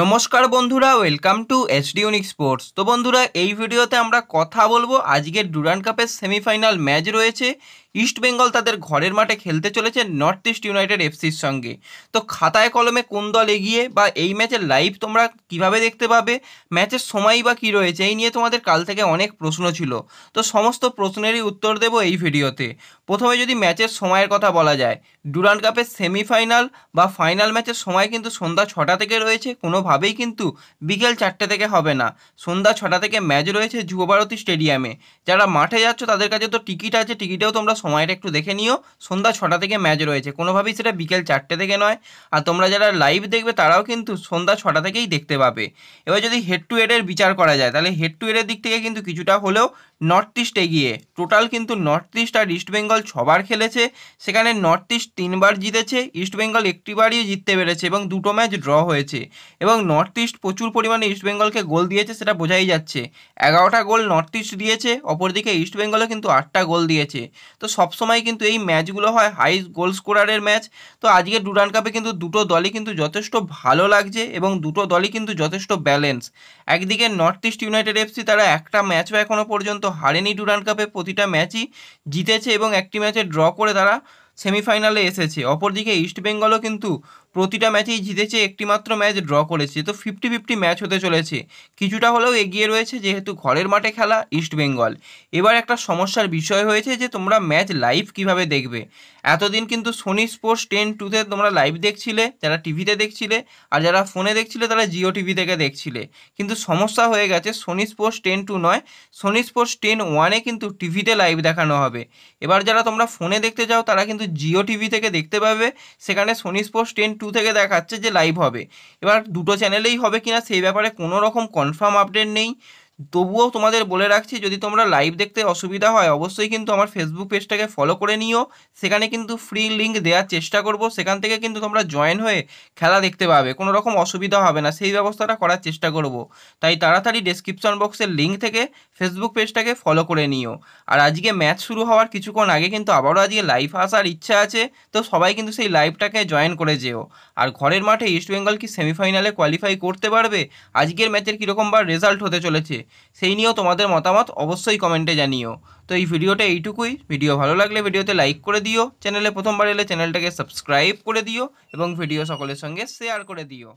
নমস্কার বন্ধুরা welcome to S D unique sports তো বন্ধুরা এই ভিডিওতে আমরা কথা বলবো আজকের ডুরান্ড কাপের সেমিফাইনাল ম্যাচ রয়েছে ইস্টবেঙ্গল তাদের ঘরের মাঠে খেলতে চলেছে নর্থ ইস্ট ইউনাইটেড এফসির সঙ্গে তো খাতায় কলমে কোন দল এগিয়ে বা এই ম্যাচের লাইভ তোমরা কিভাবে দেখতে পাবে ম্যাচের সময় বা কী রয়েছে এই নিয়ে তোমাদের কাল থেকে অনেক প্রশ্ন ছিল তো সমস্ত প্রশ্নেরই উত্তর দেব এই ভিডিওতে প্রথমে যদি ম্যাচের সময়ের কথা বলা যায় ডুরান্ড কাপের সেমিফাইনাল বা ফাইনাল ম্যাচের সময় কিন্তু সন্ধ্যা ছটা থেকে রয়েছে কোনোভাবেই কিন্তু বিকেল চারটে থেকে হবে না সন্ধ্যা ছটা থেকে ম্যাচ রয়েছে যুবভারতী স্টেডিয়ামে যারা মাঠে যাচ্ছ তাদের কাছে তো টিকিট আছে টিকিটেও তোমরা সময়টা একটু দেখে নিও সন্ধ্যা ছটা থেকে ম্যাচ রয়েছে কোনোভাবেই সেটা বিকেল চারটে থেকে নয় আর তোমরা যারা লাইভ দেখবে তারাও কিন্তু সন্ধ্যা ছটা থেকেই দেখতে পাবে এবার যদি হেড টু হেডের বিচার করা যায় তাহলে হেড টু হেডের দিক থেকে কিন্তু কিছুটা হলেও নর্থ ইস্ট এগিয়ে টোটাল কিন্তু নর্থ ইস্ট আর ইস্টবেঙ্গল ছবার খেলেছে সেখানে নর্থ ইস্ট তিনবার জিতেছে ইস্টবেঙ্গল একটিবারই জিততে পেরেছে এবং দুটো ম্যাচ ড্র হয়েছে এবং নর্থ ইস্ট প্রচুর পরিমাণে ইস্টবেঙ্গলকে গোল দিয়েছে সেটা বোঝাই যাচ্ছে এগারোটা গোল নর্থ ইস্ট দিয়েছে অপরদিকে ইস্টবেঙ্গলও কিন্তু আটটা গোল দিয়েছে তো সবসময় কিন্তু এই ম্যাচগুলো হয় হাই গোল স্কোরারের ম্যাচ তো আজকে ডুরান কাপে কিন্তু দুটো দলই কিন্তু যথেষ্ট ভালো লাগছে এবং দুটো দলই কিন্তু যথেষ্ট ব্যালেন্স একদিকে নর্থ ইস্ট ইউনাইটেড এফসি তারা একটা ম্যাচও এখনও পর্যন্ত হারেনি ডুরান্ড কাপে প্রতিটা ম্যাচই জিতেছে এবং একটি ম্যাচে ড্র করে তারা সেমিফাইনালে এসেছে অপরদিকে ইস্টবেঙ্গলও কিন্তু প্রতিটা ম্যাচেই জিতেছে একটি মাত্র ম্যাচ ড্র করেছে তো ফিফটি ফিফটি ম্যাচ হতে চলেছে কিছুটা হলেও এগিয়ে রয়েছে যেহেতু ঘরের মাঠে খেলা ইস্টবেঙ্গল এবার একটা সমস্যার বিষয় হয়েছে যে তোমরা ম্যাচ লাইভ কিভাবে দেখবে এতদিন কিন্তু সোনি স্পোর্টস টেন টুতে তোমরা লাইভ দেখছিলে যারা টিভিতে দেখছিলে আর যারা ফোনে দেখছিলে তারা জিও টিভি থেকে দেখছিলে কিন্তু সমস্যা হয়ে গেছে সোনি স্পোর্টস টেন টু নয় সোনি স্পোর্টস টেন ওয়ানে কিন্তু টিভিতে লাইভ দেখানো হবে এবার যারা তোমরা ফোনে দেখতে যাও তারা কিন্তু জিও টিভি থেকে দেখতে পাবে সেখানে সোনি স্পোর্টস টেন টু থেকে দেখাচ্ছে যে লাইভ হবে এবার দুটো চ্যানেলেই হবে কিনা সেই ব্যাপারে কোনো রকম কনফার্ম আপডেট নেই তবুও তোমাদের বলে রাখছি যদি তোমরা লাইভ দেখতে অসুবিধা হয় অবশ্যই কিন্তু আমার ফেসবুক পেজটাকে ফলো করে নিও সেখানে কিন্তু ফ্রি লিঙ্ক দেওয়ার চেষ্টা করব সেখান থেকে কিন্তু তোমরা জয়েন হয়ে খেলা দেখতে পাবে কোনো রকম অসুবিধা হবে না সেই ব্যবস্থাটা করার চেষ্টা করব তাই তাড়াতাড়ি ডেসক্রিপশন বক্সের লিঙ্ক থেকে ফেসবুক পেজটাকে ফলো করে নিও আর আজকে ম্যাচ শুরু হওয়ার কিছুক্ষণ আগে কিন্তু আবারও আজকে লাইভ আসার ইচ্ছা আছে তো সবাই কিন্তু সেই লাইভটাকে জয়েন করে যেও আর ঘরের মাঠে ইস্টবেঙ্গল কি সেমিফাইনালে কোয়ালিফাই করতে পারবে আজকের ম্যাচের কীরকমবার রেজাল্ট হতে চলেছে সেই নিয়েও তোমাদের মতামত অবশ্যই কমেন্টে জানিও তো এই ভিডিওটা এইটুকুই ভিডিও ভালো লাগলে ভিডিওতে লাইক করে দিও চ্যানেলে প্রথমবার এলে চ্যানেলটাকে সাবস্ক্রাইব করে দিও এবং ভিডিও সকলের সঙ্গে শেয়ার করে দিও